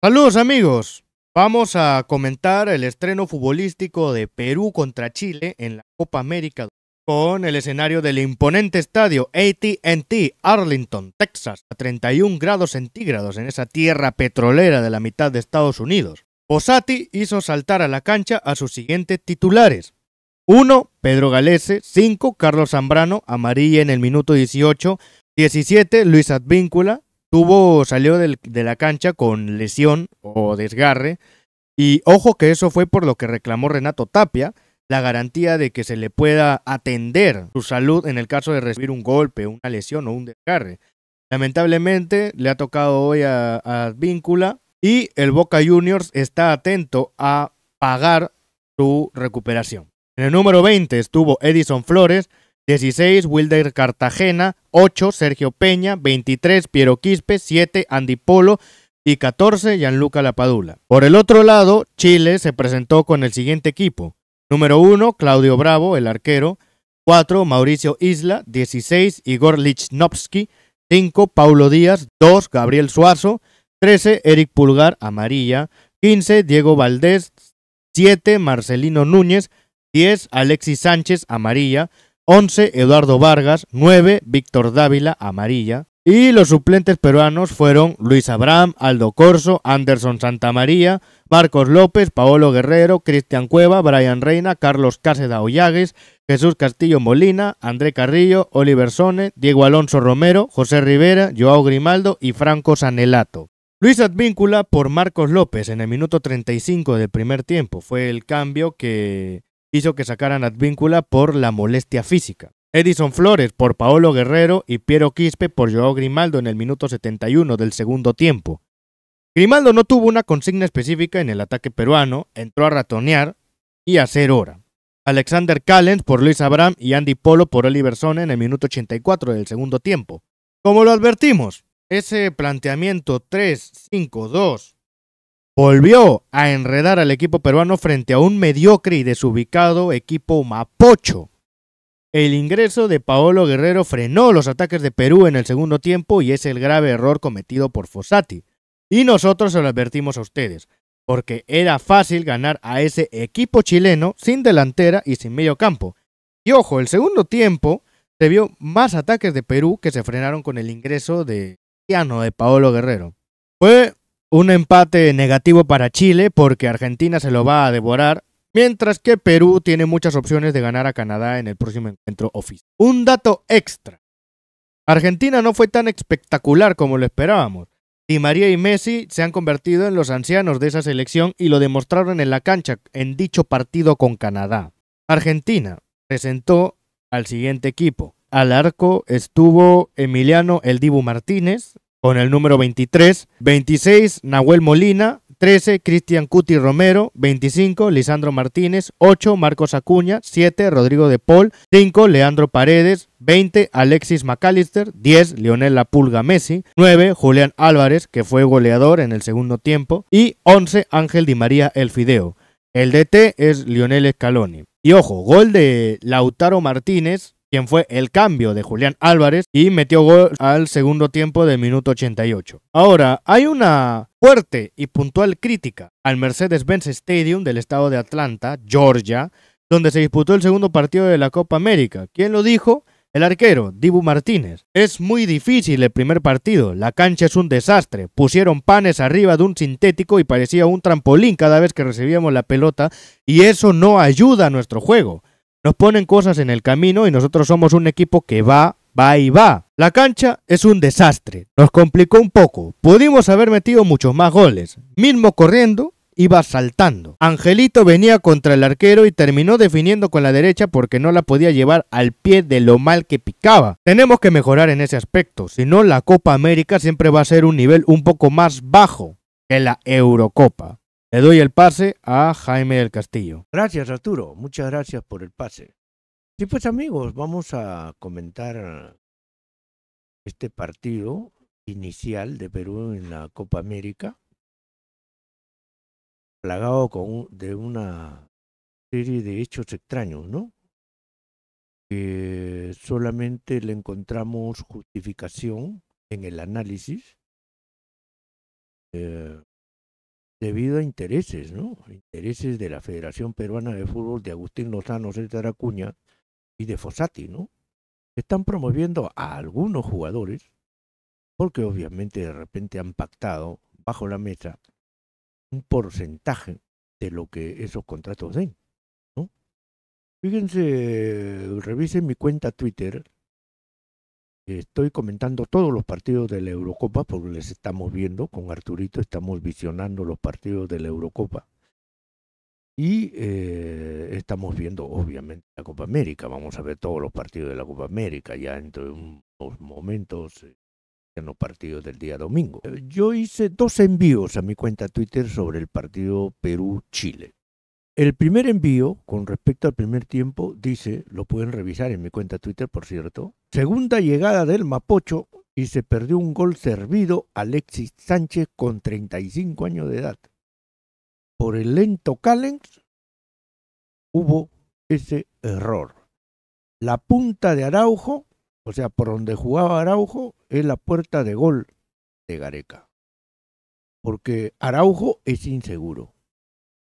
Saludos amigos, vamos a comentar el estreno futbolístico de Perú contra Chile en la Copa América con el escenario del imponente estadio ATT Arlington, Texas, a 31 grados centígrados en esa tierra petrolera de la mitad de Estados Unidos. Posati hizo saltar a la cancha a sus siguientes titulares. 1. Pedro Galese, 5. Carlos Zambrano, amarilla en el minuto 18, 17. Luis Advíncula, salió de la cancha con lesión o desgarre. Y ojo que eso fue por lo que reclamó Renato Tapia, la garantía de que se le pueda atender su salud en el caso de recibir un golpe, una lesión o un desgarre. Lamentablemente le ha tocado hoy a, a Víncula y el Boca Juniors está atento a pagar su recuperación. En el número 20 estuvo Edison Flores, 16, Wilder Cartagena, 8, Sergio Peña, 23, Piero Quispe, 7, Andy Polo y 14, Gianluca Lapadula. Por el otro lado, Chile se presentó con el siguiente equipo. Número 1, Claudio Bravo, el arquero. 4, Mauricio Isla, 16, Igor Lichnowsky, 5, Paulo Díaz, 2, Gabriel Suazo, 13, Eric Pulgar, amarilla, 15, Diego Valdés, 7, Marcelino Núñez, 10, Alexis Sánchez, amarilla, 11, Eduardo Vargas, 9, Víctor Dávila, amarilla. Y los suplentes peruanos fueron Luis Abraham, Aldo Corso, Anderson Santamaría, Marcos López, Paolo Guerrero, Cristian Cueva, Brian Reina, Carlos Cáceres Ollagues, Jesús Castillo Molina, André Carrillo, Oliver Sone, Diego Alonso Romero, José Rivera, Joao Grimaldo y Franco Sanelato. Luis Advíncula por Marcos López en el minuto 35 del primer tiempo. Fue el cambio que hizo que sacaran Advíncula por la molestia física. Edison Flores por Paolo Guerrero y Piero Quispe por Joao Grimaldo en el minuto 71 del segundo tiempo. Grimaldo no tuvo una consigna específica en el ataque peruano, entró a ratonear y a hacer hora. Alexander Callens por Luis Abraham y Andy Polo por Oliver en el minuto 84 del segundo tiempo. Como lo advertimos, ese planteamiento 3-5-2 volvió a enredar al equipo peruano frente a un mediocre y desubicado equipo mapocho. El ingreso de Paolo Guerrero frenó los ataques de Perú en el segundo tiempo y es el grave error cometido por Fossati. Y nosotros se lo advertimos a ustedes, porque era fácil ganar a ese equipo chileno sin delantera y sin medio campo. Y ojo, el segundo tiempo se vio más ataques de Perú que se frenaron con el ingreso de de Paolo Guerrero. Fue un empate negativo para Chile porque Argentina se lo va a devorar, mientras que Perú tiene muchas opciones de ganar a Canadá en el próximo encuentro oficial. Un dato extra. Argentina no fue tan espectacular como lo esperábamos. Di María y Messi se han convertido en los ancianos de esa selección y lo demostraron en la cancha en dicho partido con Canadá. Argentina presentó al siguiente equipo. Al arco estuvo Emiliano El Dibu Martínez, con el número 23, 26 Nahuel Molina, 13 Cristian Cuti Romero, 25 Lisandro Martínez, 8 Marcos Acuña, 7 Rodrigo de Paul, 5 Leandro Paredes, 20 Alexis McAllister, 10 Lionel La Pulga Messi, 9 Julián Álvarez, que fue goleador en el segundo tiempo, y 11 Ángel Di María El Fideo. El DT es Lionel Scaloni. Y ojo, gol de Lautaro Martínez quien fue el cambio de Julián Álvarez y metió gol al segundo tiempo del minuto 88. Ahora, hay una fuerte y puntual crítica al Mercedes-Benz Stadium del estado de Atlanta, Georgia, donde se disputó el segundo partido de la Copa América. ¿Quién lo dijo? El arquero, Dibu Martínez. Es muy difícil el primer partido, la cancha es un desastre. Pusieron panes arriba de un sintético y parecía un trampolín cada vez que recibíamos la pelota y eso no ayuda a nuestro juego. Nos ponen cosas en el camino y nosotros somos un equipo que va, va y va. La cancha es un desastre, nos complicó un poco, pudimos haber metido muchos más goles. Mismo corriendo, iba saltando. Angelito venía contra el arquero y terminó definiendo con la derecha porque no la podía llevar al pie de lo mal que picaba. Tenemos que mejorar en ese aspecto, si no la Copa América siempre va a ser un nivel un poco más bajo que la Eurocopa. Le doy el pase a Jaime del Castillo. Gracias Arturo, muchas gracias por el pase. Sí, pues amigos, vamos a comentar este partido inicial de Perú en la Copa América, plagado con, de una serie de hechos extraños, ¿no? Que solamente le encontramos justificación en el análisis. Eh, debido a intereses, ¿no? Intereses de la Federación Peruana de Fútbol, de Agustín Lozano, César Acuña y de Fossati, ¿no? Están promoviendo a algunos jugadores, porque obviamente de repente han pactado bajo la mesa un porcentaje de lo que esos contratos den, ¿no? Fíjense, revisen mi cuenta Twitter, Estoy comentando todos los partidos de la Eurocopa porque les estamos viendo, con Arturito estamos visionando los partidos de la Eurocopa. Y eh, estamos viendo obviamente la Copa América, vamos a ver todos los partidos de la Copa América ya dentro de unos momentos eh, en los partidos del día domingo. Eh, yo hice dos envíos a mi cuenta Twitter sobre el partido Perú-Chile. El primer envío, con respecto al primer tiempo, dice, lo pueden revisar en mi cuenta Twitter, por cierto, Segunda llegada del Mapocho y se perdió un gol servido a Alexis Sánchez con 35 años de edad. Por el lento Callens hubo ese error. La punta de Araujo, o sea, por donde jugaba Araujo, es la puerta de gol de Gareca. Porque Araujo es inseguro.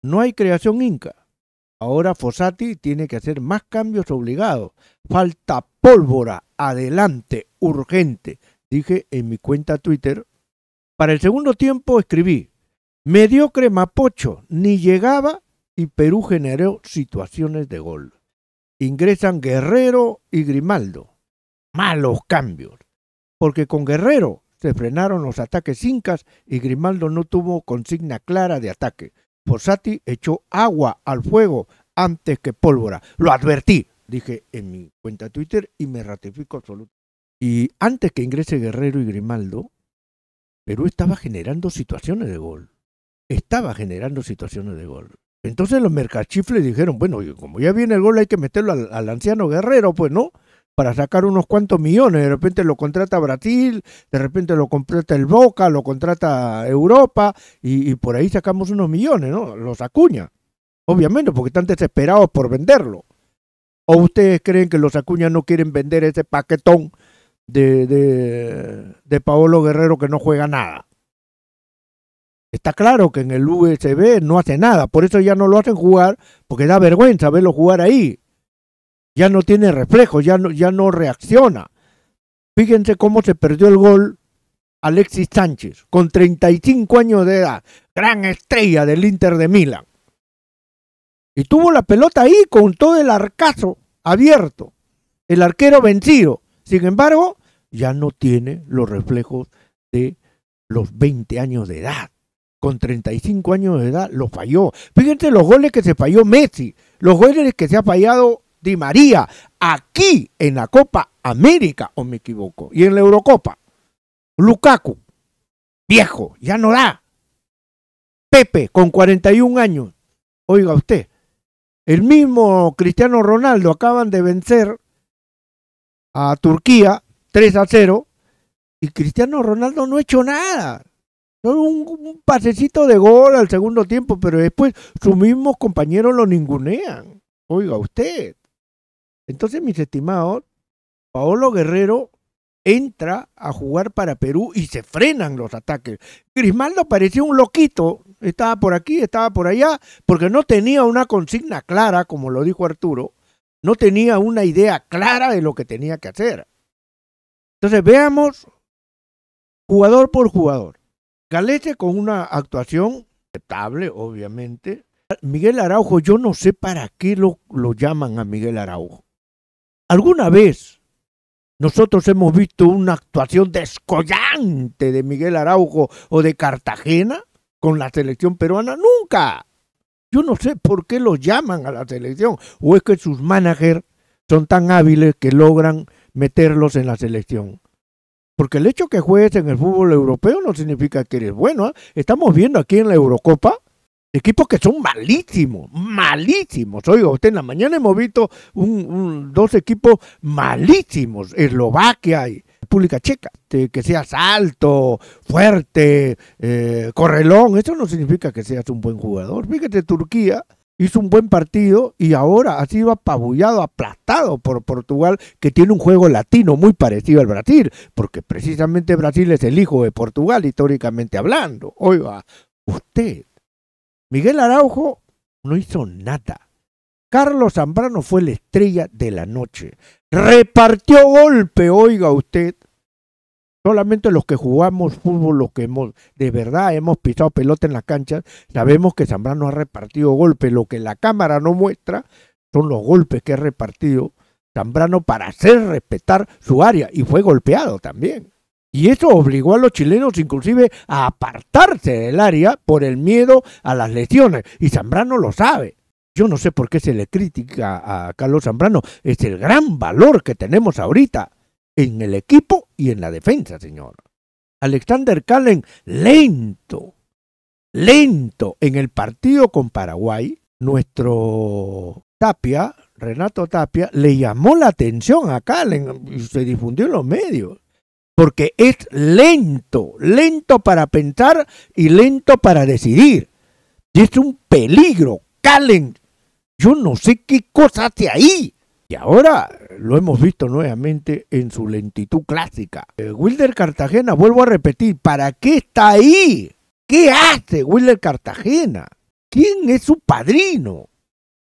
No hay creación inca. Ahora Fossati tiene que hacer más cambios obligados. Falta pólvora adelante, urgente, dije en mi cuenta Twitter. Para el segundo tiempo escribí, mediocre Mapocho, ni llegaba y Perú generó situaciones de gol. Ingresan Guerrero y Grimaldo. Malos cambios, porque con Guerrero se frenaron los ataques incas y Grimaldo no tuvo consigna clara de ataque. Fossati echó agua al fuego antes que pólvora. Lo advertí, dije en mi cuenta Twitter y me ratifico absolutamente. Y antes que ingrese Guerrero y Grimaldo, Perú estaba generando situaciones de gol. Estaba generando situaciones de gol. Entonces los mercachifles dijeron, bueno, como ya viene el gol hay que meterlo al, anciano Guerrero, pues no, para sacar unos cuantos millones. De repente lo contrata Brasil, de repente lo contrata el Boca, lo contrata Europa y, y por ahí sacamos unos millones, ¿no? Los acuña. Obviamente, porque están desesperados por venderlo. ¿O ustedes creen que los Acuña no quieren vender ese paquetón de, de, Paolo Guerrero que no juega nada? Está claro que en el USB no hace nada, por eso ya no lo hacen jugar, porque da vergüenza verlo jugar ahí. Ya no tiene reflejo, ya no, ya no reacciona. Fíjense cómo se perdió el gol Alexis Sánchez, con 35 años de edad, gran estrella del Inter de Milán. Y tuvo la pelota ahí con todo el arcazo abierto, el arquero vencido. Sin embargo, ya no tiene los reflejos de los 20 años de edad. Con 35 años de edad lo falló. Fíjense los goles que se falló Messi, los goles que se ha fallado Di María, aquí en la Copa América, o me equivoco, y en la Eurocopa. Lukaku, viejo, ya no da. Pepe, con 41 años. Oiga usted, el mismo Cristiano Ronaldo acaban de vencer a Turquía 3 a 0 y Cristiano Ronaldo no ha hecho nada. un, pasecito de gol al segundo tiempo, pero después sus mismos compañeros lo ningunean. Oiga usted. Entonces, mis estimados, Paolo Guerrero entra a jugar para Perú y se frenan los ataques. Grismaldo pareció un loquito, estaba por aquí, estaba por allá, porque no tenía una consigna clara, como lo dijo Arturo, no tenía una idea clara de lo que tenía que hacer. Entonces veamos jugador por jugador. Galeche con una actuación aceptable, obviamente. Miguel Araujo, yo no sé para qué lo, lo llaman a Miguel Araujo. Alguna vez nosotros hemos visto una actuación descollante de Miguel Araujo o de Cartagena con la selección peruana. Nunca. Yo no sé por qué los llaman a la selección. O es que sus managers son tan hábiles que logran meterlos en la selección. Porque el hecho que juegues en el fútbol europeo no significa que eres bueno. ¿ah? Estamos viendo aquí en la Eurocopa Equipos que son malísimos, malísimos. Oiga, usted en la mañana hemos visto un, dos equipos malísimos, Eslovaquia y República Checa. Que seas alto, fuerte, eh, correlón, eso no significa que seas un buen jugador. Fíjate, Turquía hizo un buen partido y ahora ha sido apabullado, aplastado por Portugal, que tiene un juego latino muy parecido al Brasil, porque precisamente Brasil es el hijo de Portugal, históricamente hablando. Oiga, usted Miguel Araujo no hizo nada. Carlos Zambrano fue la estrella de la noche. Repartió golpe, oiga usted. Solamente los que jugamos fútbol, los que hemos, de verdad hemos pisado pelota en las canchas, sabemos que Zambrano ha repartido golpe, Lo que la cámara no muestra son los golpes que ha repartido Zambrano para hacer respetar su área. Y fue golpeado también. Y eso obligó a los chilenos inclusive a apartarse del área por el miedo a las lesiones. Y Zambrano lo sabe. Yo no sé por qué se le critica a Carlos Zambrano. Es el gran valor que tenemos ahorita en el equipo y en la defensa, señor. Alexander Kalen, lento, lento en el partido con Paraguay. Nuestro Tapia, Renato Tapia, le llamó la atención a Calen y se difundió en los medios porque es lento, lento para pensar y lento para decidir. Y es un peligro. Calen, yo no sé qué cosa hace ahí. Y ahora lo hemos visto nuevamente en su lentitud clásica. Eh, Wilder Cartagena, vuelvo a repetir, ¿para qué está ahí? ¿Qué hace Wilder Cartagena? ¿Quién es su padrino?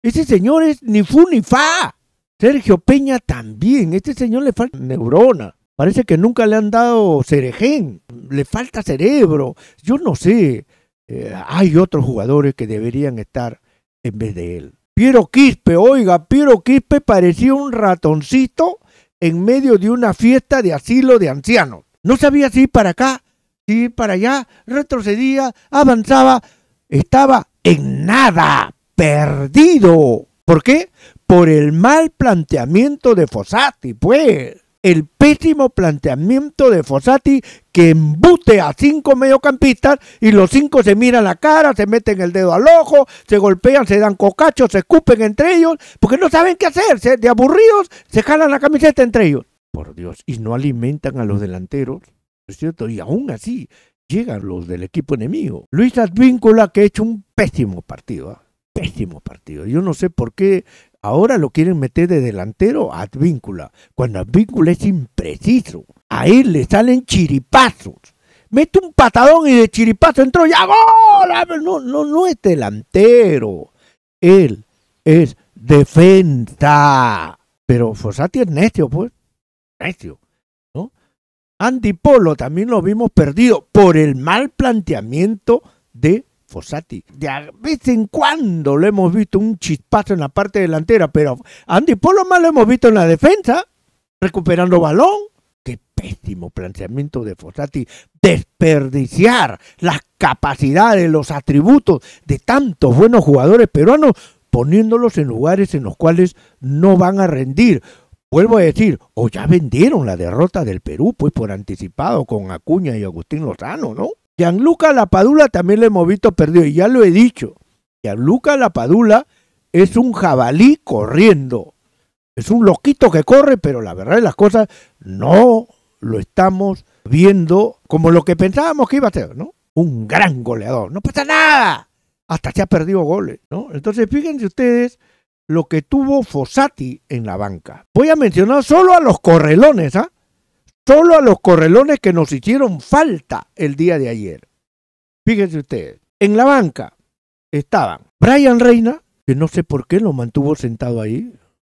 Ese señor es ni fu ni fa. Sergio Peña también. Este señor le falta neurona. Parece que nunca le han dado cerején, le falta cerebro, yo no sé. Eh, hay otros jugadores que deberían estar en vez de él. Piero Quispe, oiga, Piero Quispe parecía un ratoncito en medio de una fiesta de asilo de ancianos. No sabía si ir para acá, si ir para allá, retrocedía, avanzaba, estaba en nada, perdido. ¿Por qué? Por el mal planteamiento de Fossati, pues el pésimo planteamiento de Fossati que embute a cinco mediocampistas y los cinco se miran la cara, se meten el dedo al ojo, se golpean, se dan cocachos, se escupen entre ellos, porque no saben qué hacer, de aburridos se jalan la camiseta entre ellos. Por Dios, y no alimentan a los mm. delanteros, ¿no es cierto? Y aún así llegan los del equipo enemigo. Luis Advíncula que ha hecho un pésimo partido, ¿ah? pésimo partido. Yo no sé por qué Ahora lo quieren meter de delantero a Advíncula, cuando Advíncula es impreciso. A él le salen chiripazos. Mete un patadón y de chiripazo entró ya gol. No, no, no es delantero. Él es defensa. Pero Fosati es necio, pues. Necio. ¿no? Andy Polo también lo vimos perdido por el mal planteamiento de Fossati. De vez en cuando lo hemos visto un chispazo en la parte delantera, pero Andy lo más lo hemos visto en la defensa, recuperando balón. Qué pésimo planteamiento de Fossati. Desperdiciar las capacidades, los atributos de tantos buenos jugadores peruanos, poniéndolos en lugares en los cuales no van a rendir. Vuelvo a decir, o ya vendieron la derrota del Perú, pues por anticipado con Acuña y Agustín Lozano, ¿no? Gianluca Lapadula también le hemos visto perdido, y ya lo he dicho. Gianluca Lapadula es un jabalí corriendo. Es un loquito que corre, pero la verdad de las cosas no lo estamos viendo como lo que pensábamos que iba a ser, ¿no? Un gran goleador. No pasa nada. Hasta se ha perdido goles, ¿no? Entonces fíjense ustedes lo que tuvo Fossati en la banca. Voy a mencionar solo a los correlones, ¿ah? solo a los correlones que nos hicieron falta el día de ayer. Fíjense ustedes, en la banca estaban Brian Reina, que no sé por qué lo mantuvo sentado ahí.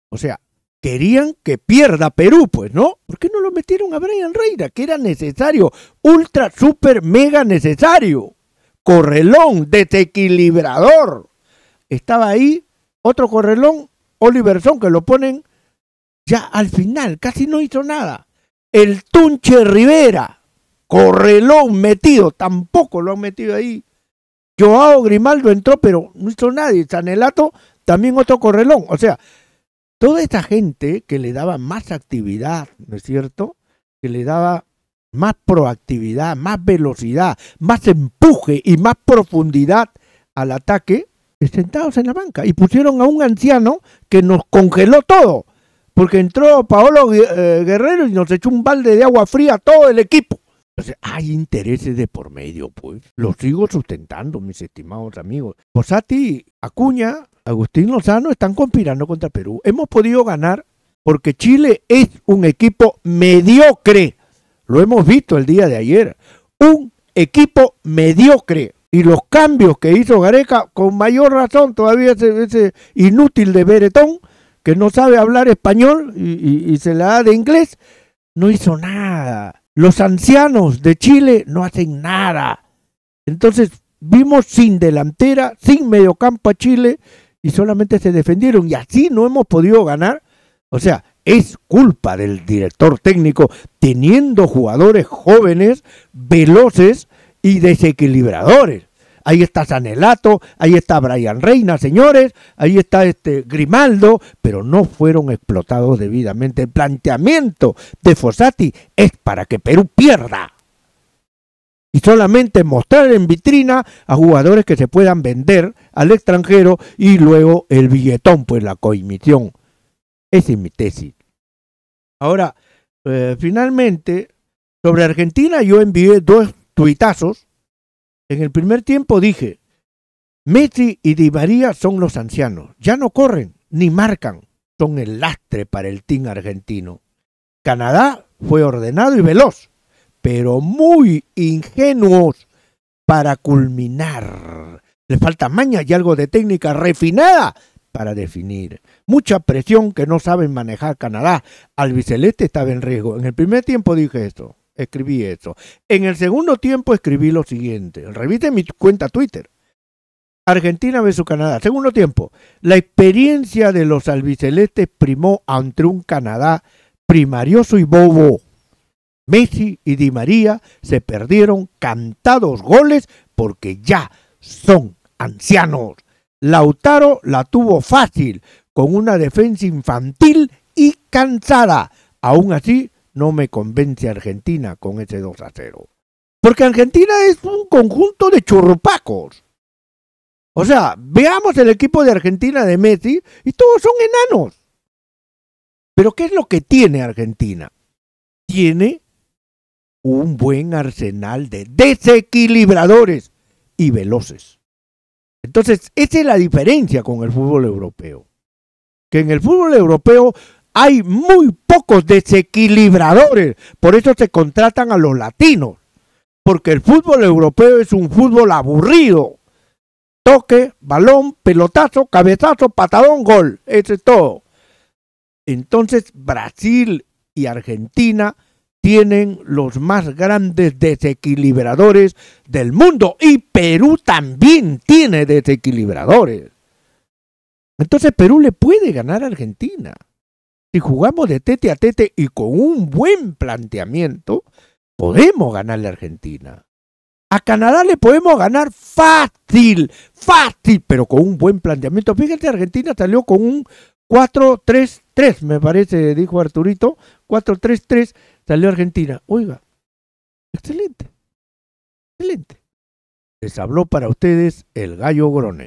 O sea, querían que pierda Perú, pues, ¿no? ¿Por qué no lo metieron a Brian Reina? Que era necesario, ultra, super, mega necesario. Correlón, desequilibrador. Estaba ahí otro correlón, Oliverson, que lo ponen ya al final, casi no hizo nada. El Tunche Rivera, Correlón metido, tampoco lo han metido ahí. Joao Grimaldo entró, pero no hizo nadie. Sanelato, también otro Correlón. O sea, toda esta gente que le daba más actividad, ¿no es cierto? Que le daba más proactividad, más velocidad, más empuje y más profundidad al ataque, sentados en la banca. Y pusieron a un anciano que nos congeló todo porque entró Paolo eh, Guerrero y nos echó un balde de agua fría a todo el equipo. Entonces, hay intereses de por medio, pues. Los sigo sustentando, mis estimados amigos. Posati, Acuña, Agustín Lozano están conspirando contra Perú. Hemos podido ganar porque Chile es un equipo mediocre. Lo hemos visto el día de ayer. Un equipo mediocre. Y los cambios que hizo Gareca, con mayor razón, todavía ese inútil de Beretón, que no sabe hablar español y, se la da de inglés, no hizo nada. Los ancianos de Chile no hacen nada. Entonces vimos sin delantera, sin mediocampo a Chile y solamente se defendieron y así no hemos podido ganar. O sea, es culpa del director técnico teniendo jugadores jóvenes, veloces y desequilibradores ahí está Sanelato, ahí está Brian Reina, señores, ahí está este Grimaldo, pero no fueron explotados debidamente. El planteamiento de Fossati es para que Perú pierda. Y solamente mostrar en vitrina a jugadores que se puedan vender al extranjero y luego el billetón, pues la coimisión. Esa es mi tesis. Ahora, eh, finalmente, sobre Argentina yo envié dos tuitazos en el primer tiempo dije, Messi y Di María son los ancianos, ya no corren ni marcan, son el lastre para el team argentino. Canadá fue ordenado y veloz, pero muy ingenuos para culminar. Le falta maña y algo de técnica refinada para definir. Mucha presión que no saben manejar Canadá. Albiceleste estaba en riesgo. En el primer tiempo dije esto escribí eso. En el segundo tiempo escribí lo siguiente. Revite mi cuenta Twitter. Argentina vs Canadá. Segundo tiempo. La experiencia de los albicelestes primó ante un Canadá primarioso y bobo. Messi y Di María se perdieron cantados goles porque ya son ancianos. Lautaro la tuvo fácil con una defensa infantil y cansada. Aún así, no me convence Argentina con ese 2 a 0. Porque Argentina es un conjunto de churrupacos. O sea, veamos el equipo de Argentina de Messi y todos son enanos. Pero ¿qué es lo que tiene Argentina? Tiene un buen arsenal de desequilibradores y veloces. Entonces, esa es la diferencia con el fútbol europeo. Que en el fútbol europeo hay muy pocos desequilibradores. Por eso se contratan a los latinos. Porque el fútbol europeo es un fútbol aburrido. Toque, balón, pelotazo, cabezazo, patadón, gol. Eso es todo. Entonces Brasil y Argentina tienen los más grandes desequilibradores del mundo. Y Perú también tiene desequilibradores. Entonces Perú le puede ganar a Argentina. Si jugamos de tete a tete y con un buen planteamiento, podemos ganarle a Argentina. A Canadá le podemos ganar fácil, fácil, pero con un buen planteamiento. Fíjate, Argentina salió con un 4-3-3, me parece, dijo Arturito. 4-3-3 salió Argentina. Oiga, excelente, excelente. Les habló para ustedes el gallo Grone.